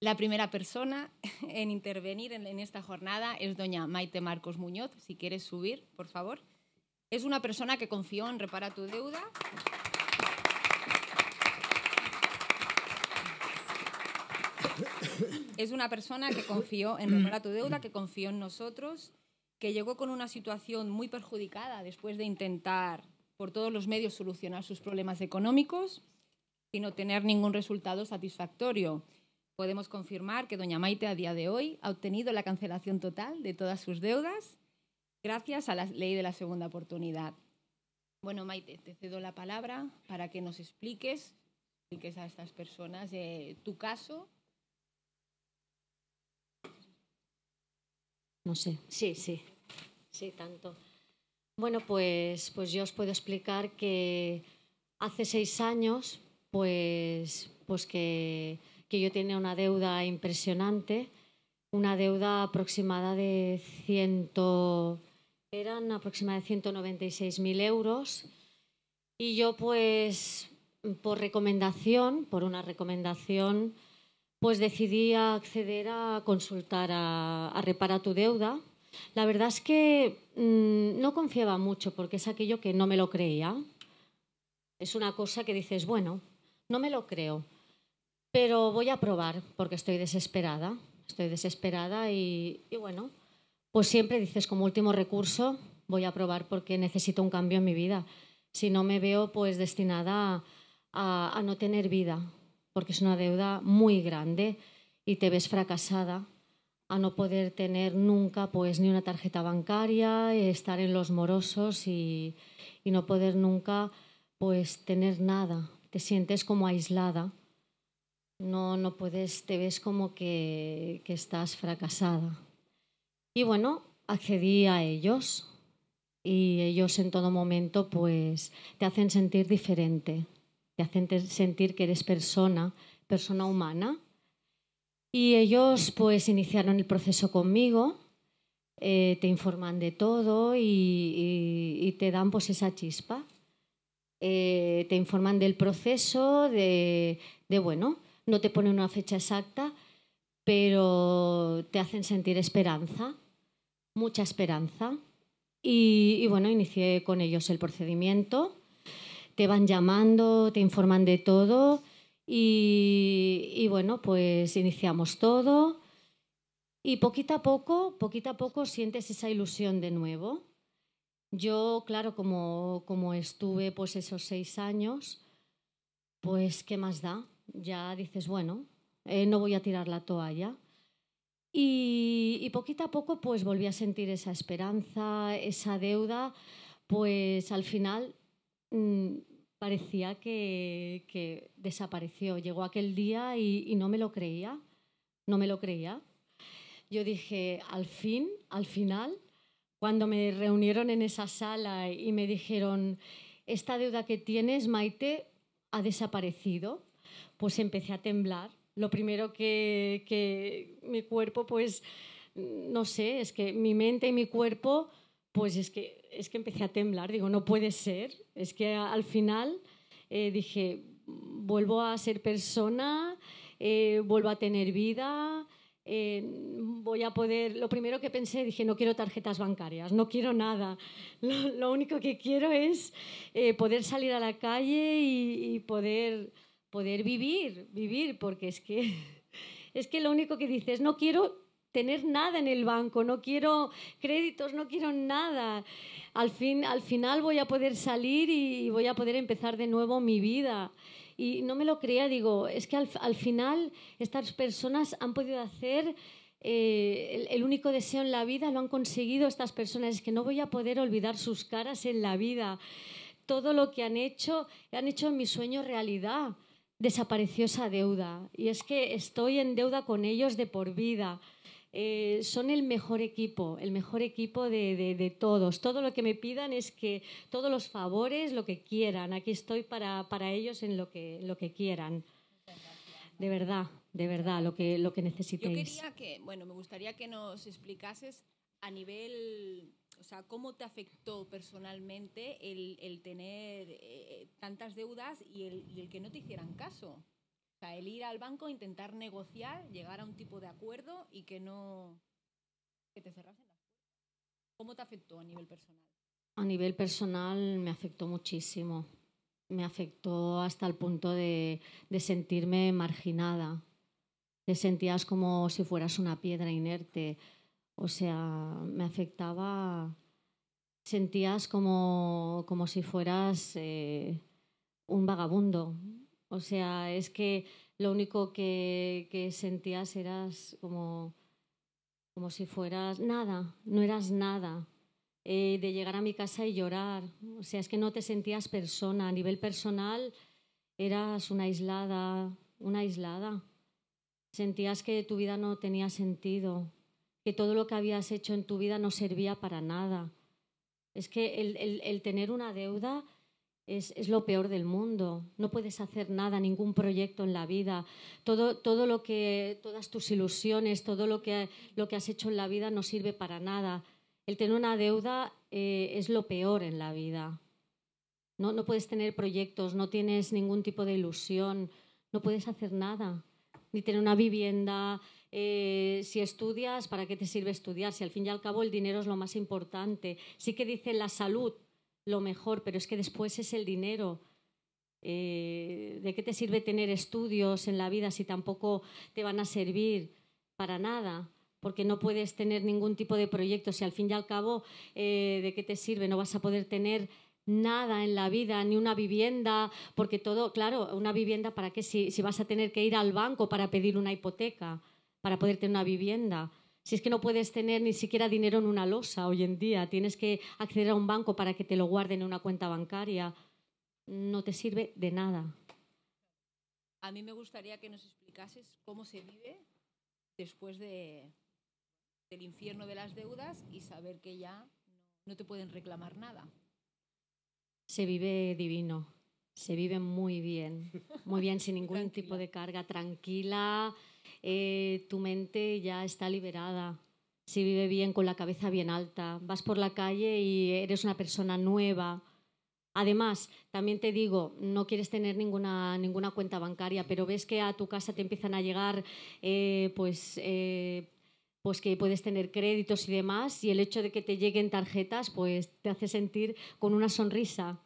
La primera persona en intervenir en, esta jornada es doña Maite Marcos Muñoz. Si quieres subir, por favor. Es una persona que confió en Repara tu Deuda. Es una persona que confió en Repara tu Deuda, que confió en nosotros, que llegó con una situación muy perjudicada después de intentar por todos los medios solucionar sus problemas económicos y no tener ningún resultado satisfactorio. Podemos confirmar que doña Maite a día de hoy ha obtenido la cancelación total de todas sus deudas gracias a la ley de la segunda oportunidad. Bueno, Maite, te cedo la palabra para que nos expliques, expliques a estas personas eh, tu caso. No sé. Sí, sí, sí, tanto. Bueno, pues, pues yo os puedo explicar que hace seis años, pues, pues que que yo tenía una deuda impresionante, una deuda aproximada de 100, eran aproximadamente 196.000 euros. Y yo pues por recomendación, por una recomendación, pues decidí acceder a consultar a, reparar Repara tu deuda. La verdad es que mm, no confiaba mucho porque es aquello que no me lo creía. Es una cosa que dices, bueno, no me lo creo. Pero voy a probar porque estoy desesperada. Estoy desesperada y, bueno, pues siempre dices como último recurso voy a probar porque necesito un cambio en mi vida. Si no me veo pues destinada a, no tener vida, porque es una deuda muy grande y te ves fracasada a no poder tener nunca pues ni una tarjeta bancaria, estar en los morosos y no poder nunca pues tener nada. Te sientes como aislada no, no puedes, te ves como que, estás fracasada. Y bueno, accedí a ellos y ellos en todo momento pues te hacen sentir diferente, te hacen sentir que eres persona, persona humana. Y ellos pues iniciaron el proceso conmigo, eh, te informan de todo y, te dan pues esa chispa. Eh, te informan del proceso, de bueno, no te ponen una fecha exacta, pero te hacen sentir esperanza, mucha esperanza. Y, bueno, inicié con ellos el procedimiento. Te van llamando, te informan de todo y, bueno, pues iniciamos todo. Y poquito a poco, poquito a poco sientes esa ilusión de nuevo. Yo, claro, como, como estuve pues esos seis años, pues ¿qué más da? ya dices, bueno, eh, no voy a tirar la toalla. Y, poquito a poco pues volví a sentir esa esperanza, esa deuda, pues al final mm, parecía que, desapareció. Llegó aquel día y no me lo creía, no me lo creía. Yo dije, al fin, al final, cuando me reunieron en esa sala y me dijeron, esta deuda que tienes, Maite, ha desaparecido pues empecé a temblar. Lo primero que, mi cuerpo, pues, no sé, es que mi mente y mi cuerpo, pues es que, empecé a temblar. Digo, no puede ser. Es que al final eh, dije, vuelvo a ser persona, eh, vuelvo a tener vida, eh, voy a poder... Lo primero que pensé, dije, no quiero tarjetas bancarias, no quiero nada. Lo, único que quiero es poder salir a la calle y poder poder vivir, vivir, porque es que, es que lo único que dices, no quiero tener nada en el banco, no quiero créditos, no quiero nada. Al, fin, al final voy a poder salir y voy a poder empezar de nuevo mi vida. Y no me lo creía, digo, es que al, final estas personas han podido hacer eh, el, único deseo en la vida, lo han conseguido estas personas, es que no voy a poder olvidar sus caras en la vida. Todo lo que han hecho, han hecho mi sueño realidad desapareció esa deuda. Y es que estoy en deuda con ellos de por vida. Eh, son el mejor equipo, el mejor equipo de, de, todos. Todo lo que me pidan es que todos los favores, lo que quieran. Aquí estoy para, para ellos en lo que, lo que quieran. De verdad, de verdad, lo que, lo que necesitéis. Yo quería que, bueno, me gustaría que nos explicases a nivel o sea, ¿cómo te afectó personalmente el, el tener eh, tantas deudas y el, y el, que no te hicieran caso? O sea, el ir al banco, intentar negociar, llegar a un tipo de acuerdo y que no... que te cerrasen las puertas. ¿Cómo te afectó a nivel personal? A nivel personal me afectó muchísimo. Me afectó hasta el punto de, de sentirme marginada. Te sentías como si fueras una piedra inerte o sea, me afectaba, sentías como, si fueras eh, un vagabundo. O sea, es que lo único que, sentías eras como, como si fueras nada, no eras nada. Eh, de llegar a mi casa y llorar. O sea, es que no te sentías persona. A nivel personal eras una aislada, una aislada. Sentías que tu vida no tenía sentido todo lo que habías hecho en tu vida no servía para nada. Es que el, tener una deuda es, lo peor del mundo. No puedes hacer nada, ningún proyecto en la vida. Todo, todo lo que, todas tus ilusiones, todo lo que, lo que has hecho en la vida no sirve para nada. El tener una deuda eh, es lo peor en la vida. no puedes tener proyectos, no tienes ningún tipo de ilusión, no puedes hacer nada, ni tener una vivienda, eh, si estudias, ¿para qué te sirve estudiar? Si al fin y al cabo el dinero es lo más importante. Sí que dice la salud lo mejor, pero es que después es el dinero. Eh, ¿De qué te sirve tener estudios en la vida si tampoco te van a servir para nada? Porque no puedes tener ningún tipo de proyecto. Si al fin y al cabo, eh, ¿de qué te sirve? No vas a poder tener nada en la vida, ni una vivienda, porque todo, claro, una vivienda para qué si vas a tener que ir al banco para pedir una hipoteca para poder tener una vivienda. Si es que no puedes tener ni siquiera dinero en una losa hoy en día, tienes que acceder a un banco para que te lo guarden en una cuenta bancaria, no te sirve de nada. A mí me gustaría que nos explicases cómo se vive después de, del infierno de las deudas y saber que ya no te pueden reclamar nada. Se vive divino, se vive muy bien, muy bien, sin ningún tipo de carga, tranquila, eh, tu mente ya está liberada, si vive bien con la cabeza bien alta, vas por la calle y eres una persona nueva. Además, también te digo, no quieres tener ninguna, cuenta bancaria, pero ves que a tu casa te empiezan a llegar, eh, pues, eh, pues que puedes tener créditos y demás, y el hecho de que te lleguen tarjetas, pues te hace sentir con una sonrisa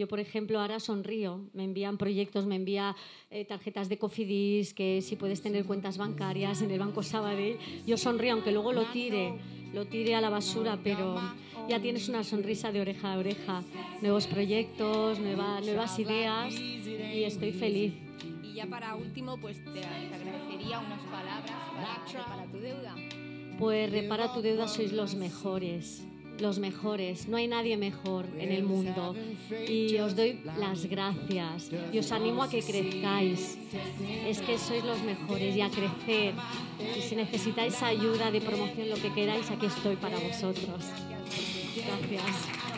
yo, por ejemplo, ahora sonrío, me envían proyectos, me envía eh, tarjetas de Cofidis, que si puedes tener cuentas bancarias en el Banco Sabadell, yo sonrío, aunque luego lo tire, lo tire a la basura, pero ya tienes una sonrisa de oreja a oreja, nuevos proyectos, nuevas ideas y estoy feliz. Y ya para último, pues te agradecería unas palabras para, para tu deuda. Pues repara tu deuda, sois los mejores los mejores, no hay nadie mejor en el mundo. Y os doy las gracias y os animo a que crezcáis. Es que sois los mejores y a crecer. Y si necesitáis ayuda de promoción, lo que queráis, aquí estoy para vosotros. Gracias.